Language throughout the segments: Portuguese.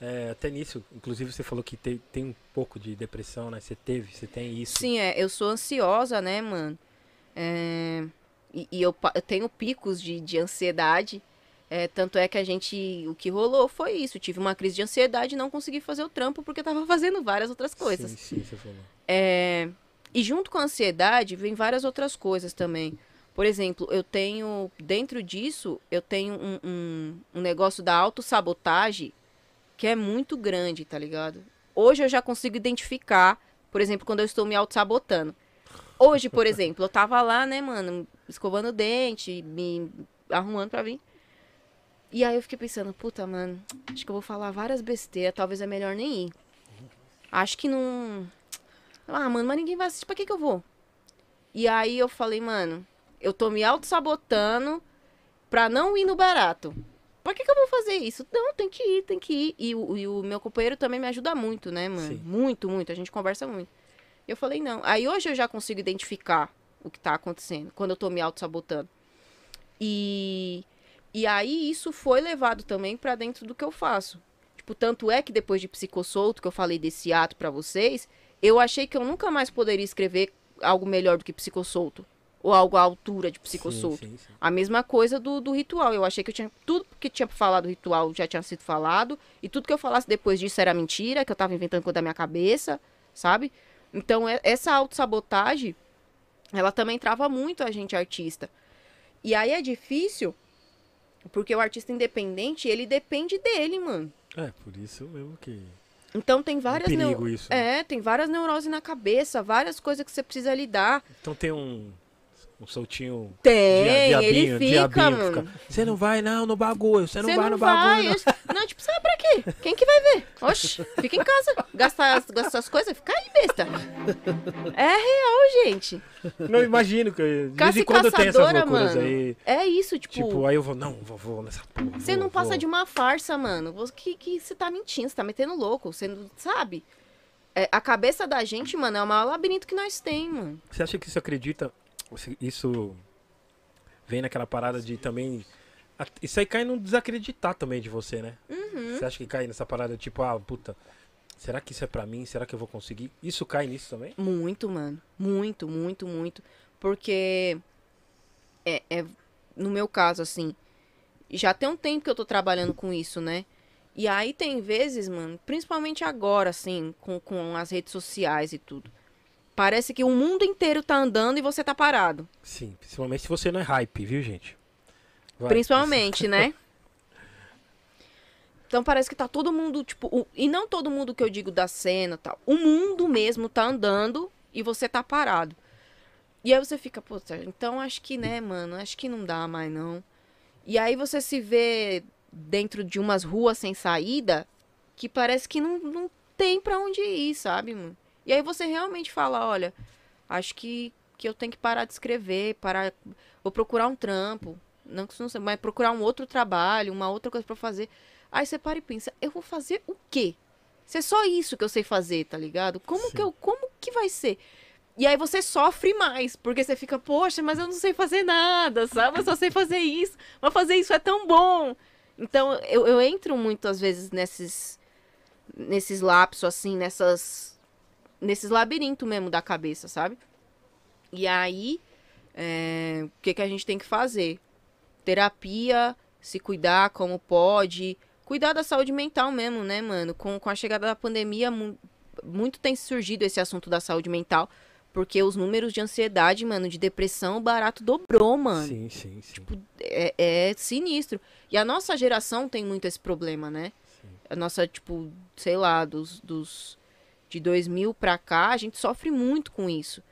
É, até nisso, inclusive você falou que te, tem um pouco de depressão, né? Você teve, você tem isso. Sim, é, eu sou ansiosa, né, mano? É, e, e eu, eu, tenho picos de, de ansiedade. É, tanto é que a gente. O que rolou foi isso. tive uma crise de ansiedade e não consegui fazer o trampo porque tava fazendo várias outras coisas. Sim, sim, você falou. É, e junto com a ansiedade vem várias outras coisas também. Por exemplo, eu tenho, dentro disso, eu tenho um, um, um negócio da autossabotagem que é muito grande, tá ligado? Hoje eu já consigo identificar, por exemplo, quando eu estou me auto-sabotando. Hoje, por exemplo, eu tava lá, né, mano, escovando o dente, me arrumando pra vir. E aí eu fiquei pensando, puta, mano, acho que eu vou falar várias besteiras, talvez é melhor nem ir. Acho que não. Ah, mano, mas ninguém vai assistir, pra que que eu vou? E aí eu falei, mano, eu tô me auto-sabotando pra não ir no barato. Por que, que eu vou fazer isso? Não, tem que ir, tem que ir. E o, e o meu companheiro também me ajuda muito, né, mano? Sim. Muito, muito. A gente conversa muito. Eu falei, não. Aí hoje eu já consigo identificar o que tá acontecendo, quando eu tô me auto-sabotando. E, e aí isso foi levado também para dentro do que eu faço. Tipo, tanto é que depois de Psicossolto, que eu falei desse ato para vocês, eu achei que eu nunca mais poderia escrever algo melhor do que Psicossolto ou algo à altura de psicossoto. A mesma coisa do, do ritual. Eu achei que eu tinha tudo que tinha para falar do ritual já tinha sido falado e tudo que eu falasse depois disso era mentira, que eu estava inventando coisa da minha cabeça, sabe? Então essa autossabotagem, ela também trava muito a gente artista. E aí é difícil, porque o artista independente, ele depende dele, mano. É, por isso mesmo que então tem é várias um neu... isso, né? É, tem várias neuroses na cabeça, várias coisas que você precisa lidar. Então tem um um soltinho. Tem, dia, diabinho, ele fica, diabinho, Fica, você não vai não no bagulho, você não vai no bagulho. Não. não, tipo, sabe pra quê? Quem que vai ver? Oxe, fica em casa, gastar gasta as coisas, fica aí besta. É real, gente. Não imagino que Caça de quando caçadora, tem essas loucuras mano, aí. É isso, tipo. Tipo, aí eu vou, não, vou, vou nessa porra. Você vou, não passa vou. de uma farsa, mano. Que, que você tá mentindo, você tá metendo louco, você não sabe? É, a cabeça da gente, mano, é o maior labirinto que nós tem, mano. Você acha que isso acredita isso vem naquela parada de também. Isso aí cai no desacreditar também de você, né? Uhum. Você acha que cai nessa parada tipo, ah, puta, será que isso é para mim? Será que eu vou conseguir? Isso cai nisso também? Muito, mano. Muito, muito, muito. Porque é, é no meu caso, assim, já tem um tempo que eu tô trabalhando com isso, né? E aí tem vezes, mano, principalmente agora, assim, com, com as redes sociais e tudo. Parece que o mundo inteiro tá andando e você tá parado. Sim, principalmente se você não é hype, viu, gente? Vai, principalmente, isso. né? Então parece que tá todo mundo, tipo, o... e não todo mundo que eu digo da cena, tal. O mundo mesmo tá andando e você tá parado. E aí você fica, pô, então acho que, né, mano, acho que não dá mais não. E aí você se vê dentro de umas ruas sem saída que parece que não, não tem para onde ir, sabe, mano? E aí você realmente fala, olha, acho que, que eu tenho que parar de escrever, parar, vou procurar um trampo, não que não sei, mas procurar um outro trabalho, uma outra coisa para fazer. Aí você para e pensa, eu vou fazer o quê? Se é só isso que eu sei fazer, tá ligado? Como Sim. que eu, como que vai ser? E aí você sofre mais, porque você fica, poxa, mas eu não sei fazer nada, sabe? Eu só sei fazer isso, mas fazer isso é tão bom. Então, eu, eu entro muito, às vezes, nesses, nesses lapsos, assim, nessas nesses labirintos mesmo da cabeça, sabe? E aí, é, o que, que a gente tem que fazer? Terapia, se cuidar como pode, cuidar da saúde mental mesmo, né, mano? Com, com a chegada da pandemia, mu muito tem surgido esse assunto da saúde mental. Porque os números de ansiedade, mano, de depressão, o barato dobrou, mano. Sim, sim, sim. Tipo, é, é, sinistro. E a nossa geração tem muito esse problema, né? Sim. A nossa, tipo, sei lá, dos, dos de 2000 para cá, a gente sofre muito com isso,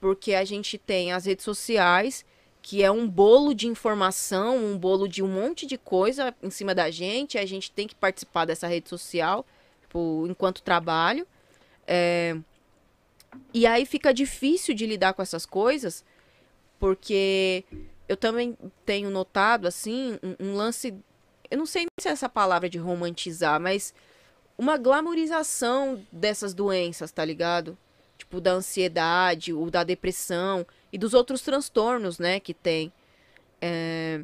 porque a gente tem as redes sociais, que é um bolo de informação, um bolo de um monte de coisa em cima da gente, a gente tem que participar dessa rede social tipo, enquanto trabalho. É... E aí fica difícil de lidar com essas coisas, porque eu também tenho notado, assim, um, um lance. Eu não sei se é essa palavra de romantizar, mas uma glamorização dessas doenças, tá ligado? Tipo, da ansiedade, ou da depressão e dos outros transtornos, né, que tem. É...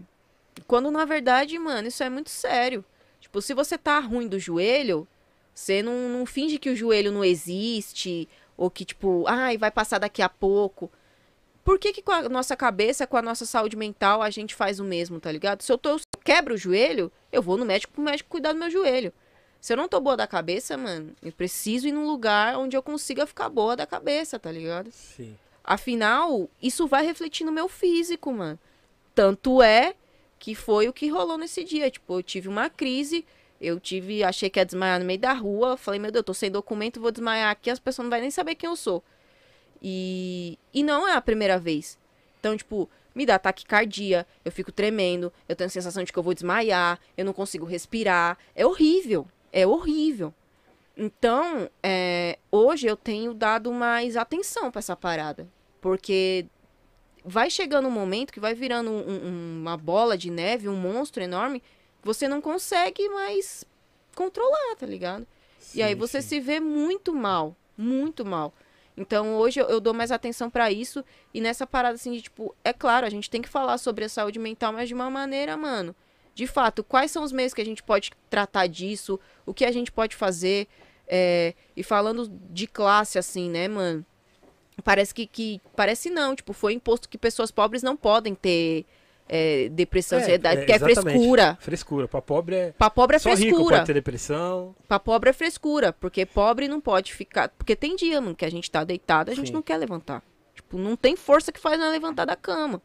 Quando na verdade, mano, isso é muito sério. Tipo, se você tá ruim do joelho, você não, não finge que o joelho não existe, ou que, tipo, ai, vai passar daqui a pouco. Por que, que com a nossa cabeça, com a nossa saúde mental, a gente faz o mesmo, tá ligado? Se eu, tô, eu quebro o joelho, eu vou no médico pro médico cuidar do meu joelho. Se eu não tô boa da cabeça, mano, eu preciso ir num lugar onde eu consiga ficar boa da cabeça, tá ligado? Sim. Afinal, isso vai refletir no meu físico, mano. Tanto é que foi o que rolou nesse dia. Tipo, eu tive uma crise, eu tive, achei que ia desmaiar no meio da rua, falei, meu Deus, eu tô sem documento, vou desmaiar aqui, as pessoas não vão nem saber quem eu sou. E, e não é a primeira vez. Então, tipo, me dá taquicardia, eu fico tremendo, eu tenho a sensação de que eu vou desmaiar, eu não consigo respirar. É horrível é horrível. Então, é, hoje eu tenho dado mais atenção para essa parada. Porque vai chegando um momento que vai virando um, um, uma bola de neve, um monstro enorme, você não consegue mais controlar, tá ligado? Sim, e aí você sim. se vê muito mal, muito mal. Então hoje eu, eu dou mais atenção para isso e nessa parada assim de tipo, é claro, a gente tem que falar sobre a saúde mental, mas de uma maneira, mano, de fato, quais são os meios que a gente pode tratar disso, o que a gente pode fazer. É, e falando de classe, assim, né, mano? Parece que, que. Parece não, tipo, foi imposto que pessoas pobres não podem ter é, depressão, é, ansiedade, é, porque é frescura. Frescura. Pra pobre é. Pra pobre é Só frescura. Rico pode ter depressão. Pra pobre é frescura, porque pobre não pode ficar. Porque tem dia, mano, que a gente tá deitado, a gente Sim. não quer levantar. Tipo, não tem força que faz não levantar da cama.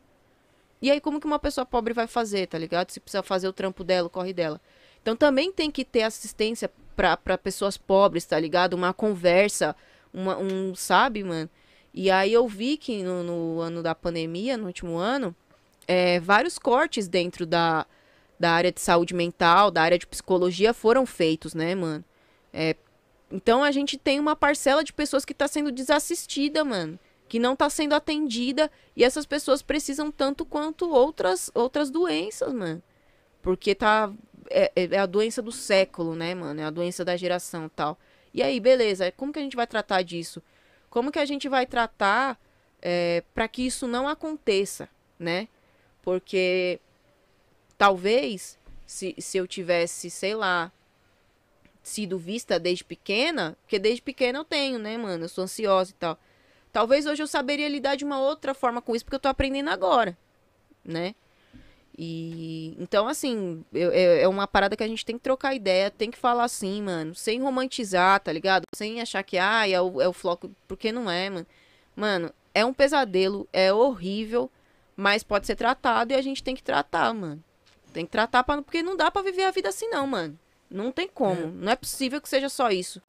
E aí, como que uma pessoa pobre vai fazer, tá ligado? Se precisa fazer o trampo dela, o corre dela. Então também tem que ter assistência para pessoas pobres, tá ligado? Uma conversa, uma, um, sabe, mano? E aí eu vi que no, no ano da pandemia, no último ano, é, vários cortes dentro da, da área de saúde mental, da área de psicologia foram feitos, né, mano? É, então a gente tem uma parcela de pessoas que tá sendo desassistida, mano que não está sendo atendida e essas pessoas precisam tanto quanto outras outras doenças, mano. Porque tá é, é, é a doença do século, né, mano? É a doença da geração, tal. E aí, beleza? Como que a gente vai tratar disso? Como que a gente vai tratar é, para que isso não aconteça, né? Porque talvez se, se eu tivesse, sei lá, sido vista desde pequena, porque desde pequena eu tenho, né, mano? Eu sou ansiosa e tal Talvez hoje eu saberia lidar de uma outra forma com isso, porque eu tô aprendendo agora, né? E então, assim, eu, eu, é, é uma parada que a gente tem que trocar ideia, tem que falar assim, mano, sem romantizar, tá ligado? Sem achar que, ah, é o, é o floco, porque não é, mano. Mano, é um pesadelo, é horrível, mas pode ser tratado e a gente tem que tratar, mano. Tem que tratar, pra, porque não dá para viver a vida assim, não, mano. Não tem como, é. não é possível que seja só isso.